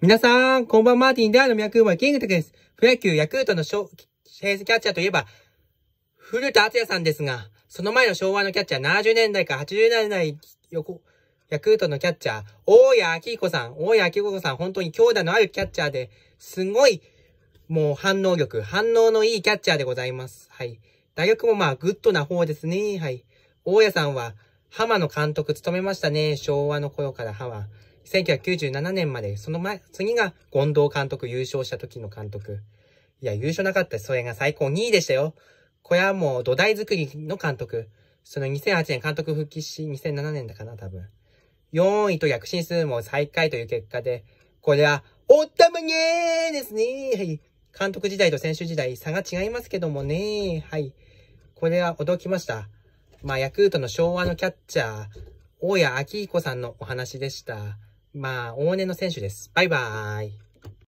皆さん、こんばんマーティンである脈ー、キングタクです。プロ野球ヤクルトの成ズ・キャッチャーといえば、古田敦也さんですが、その前の昭和のキャッチャー70年代か80年代横、ヤクルトのキャッチャー、大谷明彦さん、大谷明彦さん、本当に強打のあるキャッチャーで、すごい、もう反応力、反応のいいキャッチャーでございます。はい。打力もまあ、グッドな方ですね。はい。大谷さんは、浜野監督務めましたね。昭和の頃から浜。1997年まで、その前、次が権藤監督優勝した時の監督。いや、優勝なかった。それが最高2位でしたよ。これはもう土台作りの監督。その2008年監督復帰し、2007年だかな、多分。4位と躍進数も最下位という結果で、これは、おったまげーですね。はい。監督時代と選手時代、差が違いますけどもね。はい。これは驚きました。まあ、ヤクルトの昭和のキャッチャー、大谷明彦さんのお話でした。まあ、往年の選手です。バイバーイ。